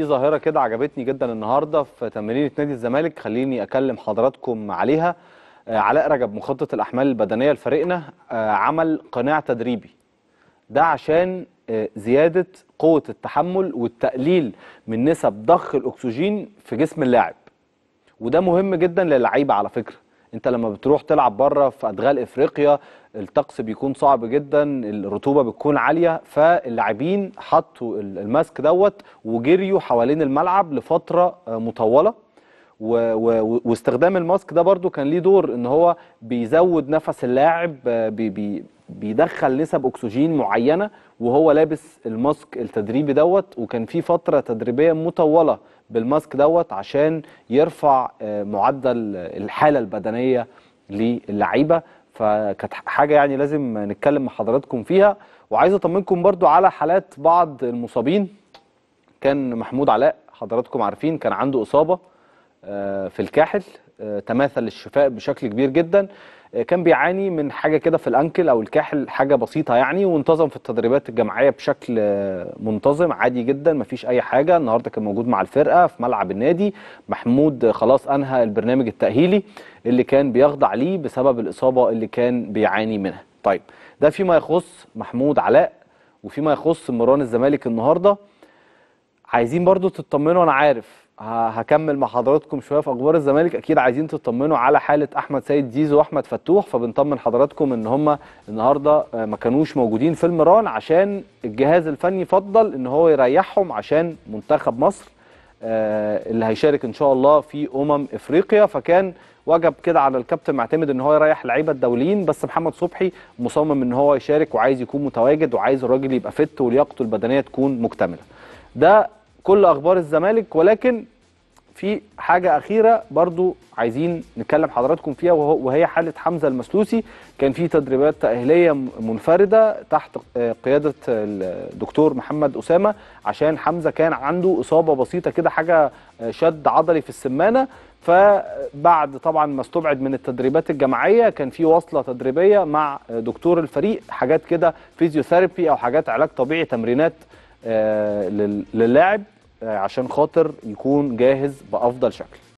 في ظاهره كده عجبتني جدا النهارده في تمرينه نادي الزمالك خليني اكلم حضراتكم عليها آه، علاء رجب مخطط الاحمال البدنيه لفريقنا آه، عمل قناع تدريبي ده عشان آه، زياده قوه التحمل والتقليل من نسب ضخ الاكسجين في جسم اللاعب وده مهم جدا للعيبه على فكره انت لما بتروح تلعب بره في ادغال افريقيا الطقس بيكون صعب جدا الرطوبه بتكون عاليه فاللاعبين حطوا الماسك دوت وجريوا حوالين الملعب لفتره آه، مطوله و... و... واستخدام الماسك ده برضو كان ليه دور ان هو بيزود نفس اللاعب آه، بي... بي... بيدخل نسب اكسجين معينه وهو لابس الماسك التدريبي دوت وكان في فتره تدريبيه مطوله بالماسك دوت عشان يرفع آه، معدل الحاله البدنيه للعيبه فكانت حاجه يعني لازم نتكلم مع حضراتكم فيها وعايز اطمنكم برضو على حالات بعض المصابين كان محمود علاء حضراتكم عارفين كان عنده اصابه آه، في الكاحل آه، تماثل الشفاء بشكل كبير جدا آه، كان بيعاني من حاجه كده في الانكل او الكاحل حاجه بسيطه يعني وانتظم في التدريبات الجماعيه بشكل منتظم عادي جدا مفيش اي حاجه النهارده كان موجود مع الفرقه في ملعب النادي محمود خلاص انهى البرنامج التاهيلي اللي كان بيخضع ليه بسبب الاصابه اللي كان بيعاني منها طيب ده فيما يخص محمود علاء وفيما يخص مران الزمالك النهارده عايزين برضو تطمنوا انا عارف هكمل مع حضراتكم شويه في اخبار الزمالك اكيد عايزين تطمنوا على حاله احمد سيد زيزو واحمد فتوح فبنطمن حضراتكم ان هم النهارده آه، ما كانوش موجودين في المران عشان الجهاز الفني فضل ان هو يريحهم عشان منتخب مصر آه، اللي هيشارك ان شاء الله في امم افريقيا فكان وجب كده على الكابتن معتمد ان هو يريح اللعيبه الدوليين بس محمد صبحي مصمم ان هو يشارك وعايز يكون متواجد وعايز الراجل يبقى فت ولياقته البدنيه تكون مكتمله ده كل اخبار الزمالك ولكن في حاجه اخيره برضو عايزين نتكلم حضراتكم فيها وهي حاله حمزه المسلوسي كان في تدريبات تاهيليه منفرده تحت آه، قياده الدكتور محمد اسامه عشان حمزه كان عنده اصابه بسيطه كده حاجه آه، شد عضلي في السمانه فبعد طبعا ما استبعد من التدريبات الجماعيه كان في وصله تدريبيه مع آه، دكتور الفريق حاجات كده فيزيوثيرابي او حاجات علاج طبيعي تمرينات للاعب عشان خاطر يكون جاهز بافضل شكل